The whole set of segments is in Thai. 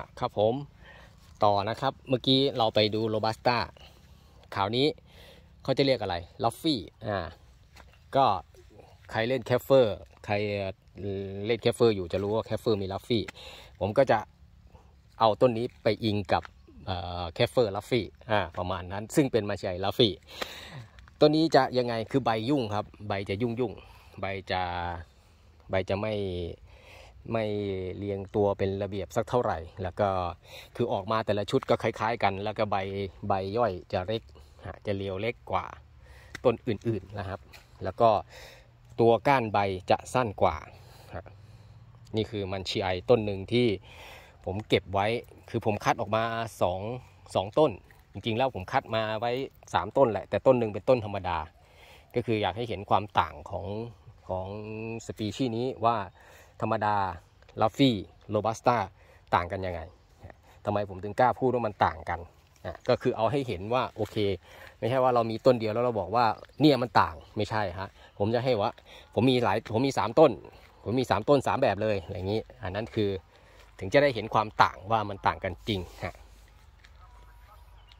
่ะครับผมต่อนะครับเมื่อกี้เราไปดูโรบัสต้าข่าวนี้เขาจะเรียกอะไรลอฟฟี่อ่าก็ใครเล่นแคฟเฟอร์ใครเล่นแคฟเฟอร์อยู่จะรู้ว่าแคฟเฟอร์มีลัฟฟี่ผมก็จะเอาต้นนี้ไปอิงกับแคฟเฟอร์ลัฟฟี่อ่าประมาณนั้นซึ่งเป็นมาชัยลัฟฟี่ต้นนี้จะยังไงคือใบยุ่งครับ ใบจะยุ่งยุ่งใบจะใบจะไม่ไม่เรียงตัวเป็นระเบียบสักเท่าไหร่ แล้วก็คือออกมาแต่ละชุดก็คล้าย ๆ กัน แล้วก็ใบใบย่อยจะเล็ก จะเรียวเล็กกว่า ต้นอื่นๆนะครับ แล้วก็ตัวก้านใบจะสั้นกว่า นี่คือมันชีไอต้นหนึ่งที่ผมเก็บไว้ คือผมคัดออกมา2 2ต้น จริงๆแล้วผมคัดมาไว้ 3 ต้นแหละ แต่ต้นหนึ่งเป็นต้นธรรมดา ก็คืออยากให้เห็นความต่างของของสปีชีนี้ว่าธรรมดาลัฟฟี่โรบัสต้าต่างกันยังไงทำไมผมถึงกล้าพูดว่ามันต่างกันก็คือเอาให้เห็นว่าโอเค ไม่ใช่ว่าเรามีต้นเดียวแล้วเราบอกว่าเนี่ยมันต่างไม่ใช่ฮะผมจะให้ว่า ผมมีหลายผมมี3ต้น ผมมี3ต้น 3 แบบเลยอย่างนี้อันนั้นคือถึงจะได้เห็นความต่างว่ามันต่างกันจริงฮะ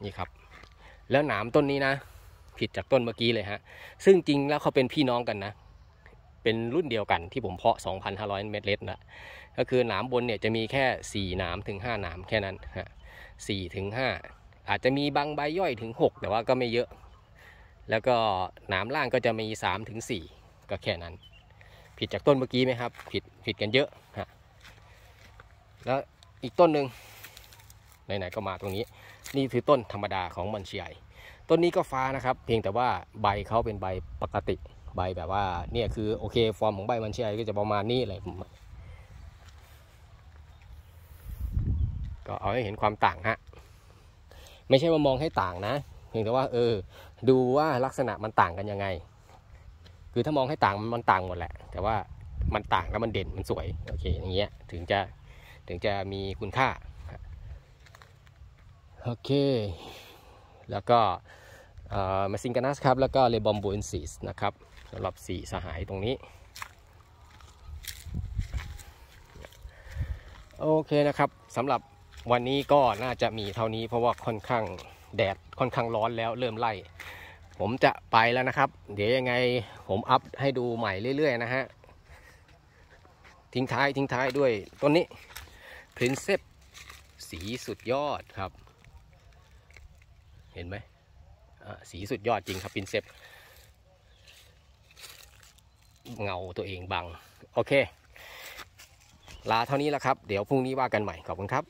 นี่ครับ แล้วหนามต้นนี้นะ ผิดจากต้นเมื่อกี้เลยฮะ ซึ่งจริงแล้วเขาเป็นพี่น้องกันนะเป็นรุ่นเดียวกันที่ผมเพาะ 2,500 เมตรเล็ดนะก็คือหนามบนเนี่ยจะมีแค่ 4 หนามถึง 5 หนามแค่นั้นฮะสี่ถึงหอาจจะมีบางใบย่อยถึง 6 แต่ว่าก็ไม่เยอะ แล้วก็หนามล่างก็จะมี 3 ถึง 4 ก็แค่นั้น ผิดจากต้นเมื่อกี้ไหมครับ ผิดผิดกันเยอะฮะ แล้วอีกต้นหนึ่งไหนๆก็มาตรงนี้ นี่คือต้นธรรมดาของมันเชียต้นนี้ก็ฟ้านะครับ เพียงแต่ว่าใบเขาเป็นใบปกติใบแบบว่าเนี่ยคือโอเคฟอร์มของใบมันเชียก็จะประมาณนี้อะไรก็เอาให้เห็นความต่างฮะ ไม่ใช่ว่ามองให้ต่างนะเพียงแต่ว่าเออดูว่าลักษณะมันต่างกันยังไง คือถ้ามองให้ต่างมันต่างหมดแหละ แต่ว่ามันต่างแล้วมันเด่นมันสวยโอเคอย่างเงี้ยถึงจะถึงจะมีคุณค่าโอเค แล้วก็มาซิงกานัสครับ แล้วก็เลบอมบูนซีสนะครับสำหรับสีสหายตรงนี้ โอเคนะครับสำหรับวันนี้ก็น่าจะมีเท่านี้เพราะว่าค่อนข้างแดดค่อนข้างร้อนแล้วเริ่มไล่ ผมจะไปแล้วนะครับ เดี๋ยวยังไงผมอัพให้ดูใหม่เรื่อยๆนะฮะ ทิ้งท้ายทิ้งท้ายด้วยต้นนี้พรินเซปสีสุดยอดครับ เห็นไหมสีสุดยอดจริงครับ ปินเซปเงาตัวเองบังโอเค ลาเท่านี้แล้วครับ เดี๋ยวพรุ่งนี้ว่ากันใหม่ ขอบคุณครับ